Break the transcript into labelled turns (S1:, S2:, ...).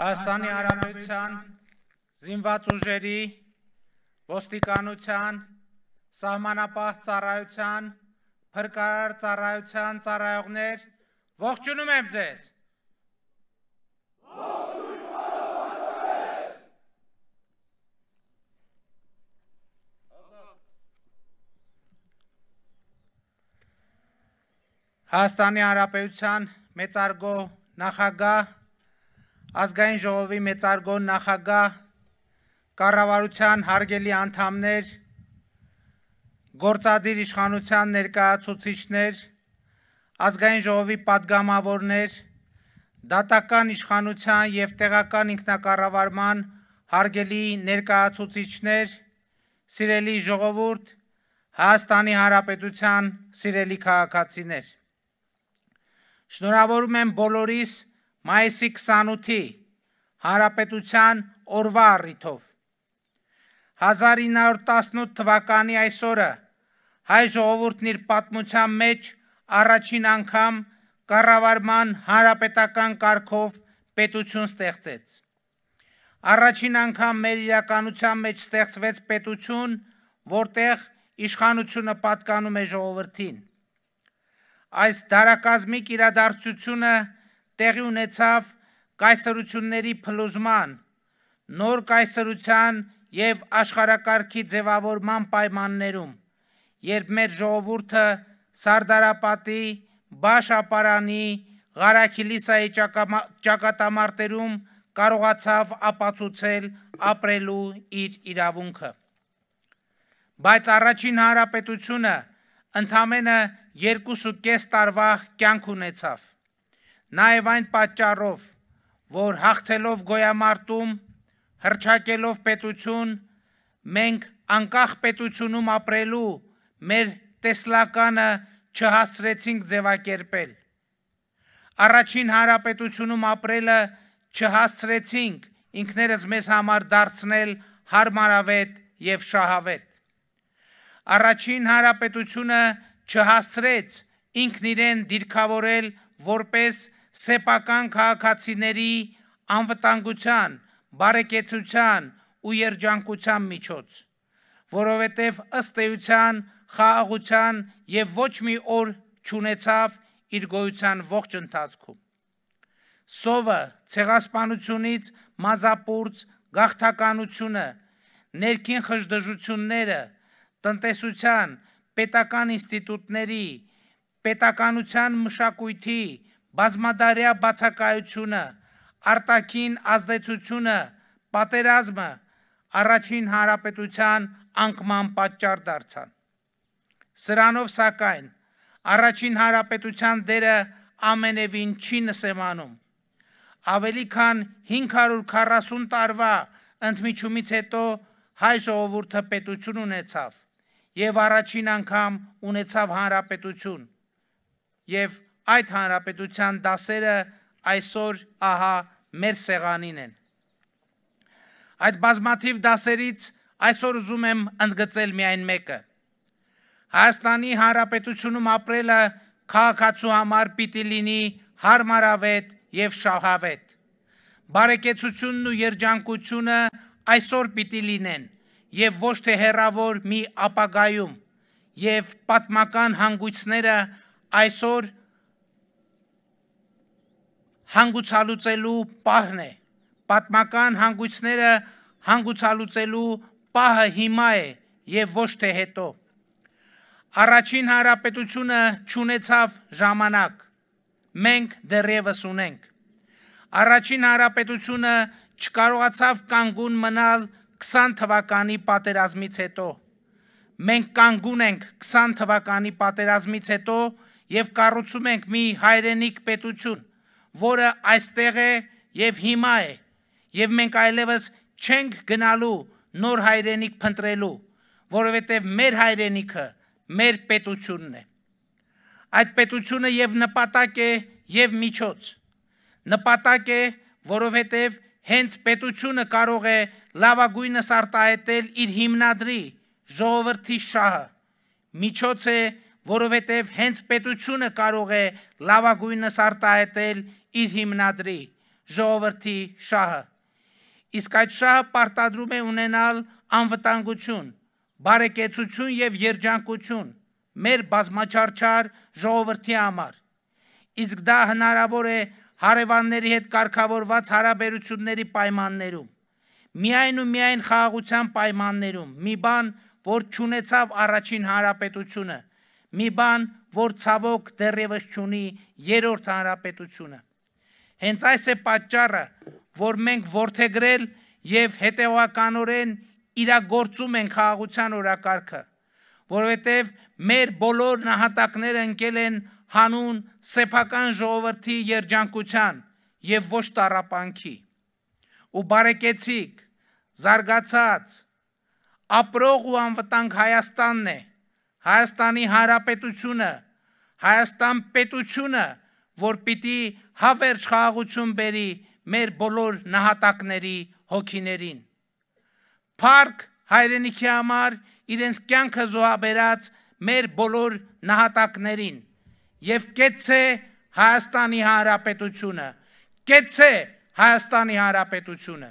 S1: Հայաստանի Հանրապետության զինված ուժերի ոստիկանության սահմանապահ ծառայության փրկարար ծառայության ծառայողներ ողջունում եմ ձեզ Հայաստանի Հանրապետության մեծարգո նախագահ ազգային ժողովի մեծարգոն նախագահ, կառավարության հարգելի անդամներ, գործադիր իշխանության ներկայացուցիչներ, ազգային ժողովի падգամավորներ, դատական իշխանության եւ տեղական ինքնակառավարման հարգելի ներկայացուցիչներ, սիրելի ժողովուրդ, Հայաստանի Հանրապետության սիրելի քաղաքացիներ։ Շնորհավորում եմ բոլորիս մայիսի 28-ի Հանրապետության օրվա առիթով 1918 թվականի այս օրը հայ ժողովուրդն իր պատմության մեջ առաջին անգամ կառավարման հանրապետական կարգով պետություն ստեղծեց։ Առաջին անգամ մեր իրականության մեջ ստեղծվեց պետություն, որտեղ իշխանությունը պատկանում է ժողովրդին։ Այս դարակազմիկ իրադարձությունը տեղի ունեցավ կայսրությունների փլուզման, նոր կայսրության եւ աշխարակարգի ձևավորման պայմաններում, երբ մեր ժողովուրդը Սարդարապատի, Բաշապարանի, Ղարաքիլիսայի ճակատամարտերում կարողացավ ապացուցել ապրելու իր իրավունքը։ Բայց առաջին հանրապետությունը ընդամենը 2.5 տարվա կյանք ունեցավ նաև այն պատճառով, որ հաղթելով գոյամարտում, հրճակելով պետություն, մենք անկախ պետությունում ապրելու մեր տեսլականը չհասցրեցինք ձևակերպել։ Առաջին հանրապետությունում ապրելը չհասցրեցինք ինքներս մեզ համար դարձնել հարմարավետ եւ շահավետ։ Առաջին հանրապետությունը չհասցրեց ինքն իրեն դիրքավորել որպես սեփական քաղաքացիների անվտանգության, բարեկեցության ու երջանկության միջոց, որովհետև ըստ էության խաղաղության եւ ոչ մի օր չունեցավ իր գոյության ողջ ընթացքում։ Սովը ցեղասպանությունից մազապուրց գաղթականությունը, ներքին խժդժությունները, տնտեսության, պետական ինստիտուտների, պետականության մշակույթի, բազմադարյա բացակայությունը, արտաքին ազդեցությունը, պատերազմը առաջին հանրապետության անկման պատճառ դարձան։ Սրանով սակայն առաջին հանրապետության դերը ամենևին չի նսեմանում։ Ավելի քան 540 տարվա ընդմիջումից հետո հայ ժողովուրդը պետություն ունեցավ եւ առաջին անգամ ունեցավ հանրապետություն եւ այդ հանրապետության դասերը այսօր ահա մեր սեղանին են։ Այդ բազմաթիվ դասերից այսօր ուզում եմ ընդգծել միայն մեկը։ Հայաստանի Հանրապետությունում ապրելը քաղաքացու համար պիտի լինի հարմարավետ եւ շահավետ։ Բարեկեցությունն ու երջանկությունը այսօր պիտի լինեն եւ ոչ թե հերավոր մի ապագայում եւ պատմական հանգույցները այսօր հանգուցալուծելու պահն է։ Պատմական հանգույցները հանգուցալուծելու պահը հիմա է եւ ոչ թե հետո։ Առաջին հանրապետությունը ճանեցավ ժամանակ։ Մենք դեռևս ունենք։ Առաջին հանրապետությունը չկարողացավ կանգուն մնալ 20 թվականի պատերազմից հետո։ Մենք կանգուն ենք 20 թվականի պատերազմից հետո եւ կառուցում ենք մի հայրենիք պետություն որը այստեղ է եւ հիմա է եւ մենք այլևս չենք գնալու նոր հայրենիք փնտրելու, որովհետև մեր հայրենիքը մեր պետությունն է։ Այդ պետությունը եւ նպատակ է եւ միջոց։ Նպատակ է, որովհետև հենց պետությունը կարող է լավագույնս արտահայտել իր հիմնադրի ժողովրդի շահը։ Միջոց է, որովհետև հենց պետությունը կարող է լավագույնս արտահայտել իր հիմնադրի ժողովրդի շահը։ Իսկ այդ շահը պարտադրում է ունենալ անվտանգություն, բարեկեցություն եւ երջանկություն մեր բազմաչարչար ժողովրդի համար։ Իսկ դա հնարավոր է հարևանների հետ կարգավորված հարաբերությունների պայմաններում։ Միայն ու միայն խաղաղության պայմաններում մի բան, որ ճանեցավ առաջին հանրապետությունը, մի բան, որ ցավոք դեռևս ճունի երրորդ հանրապետությունը։ Հենց այս է պատճառը, որ մենք ворթեգրել եւ հետեւականորեն իրագործում են խաղաղության օրակարգը, որովհետև մեր բոլոր նահատակները ընկել են հանուն սեփական ժողովրդի երջանկության եւ ոչ տարապանքի։ Ու բարեկեցիկ, զարգացած, ապրող ու անվտանգ Հայաստանն է, Հայաստանի Հանրապետությունը, Հայաստան պետությունը որ պիտի հավերժ խաղաղություն բերի մեր բոլոր նահատակների հոգիներին։ Փառք հայրենիքի համար իրենց կյանքը զոհաբերած մեր բոլոր նահատակներին եւ կեցցե Հայաստանի Հանրապետությունը։ Կեցցե Հայաստանի Հանրապետությունը։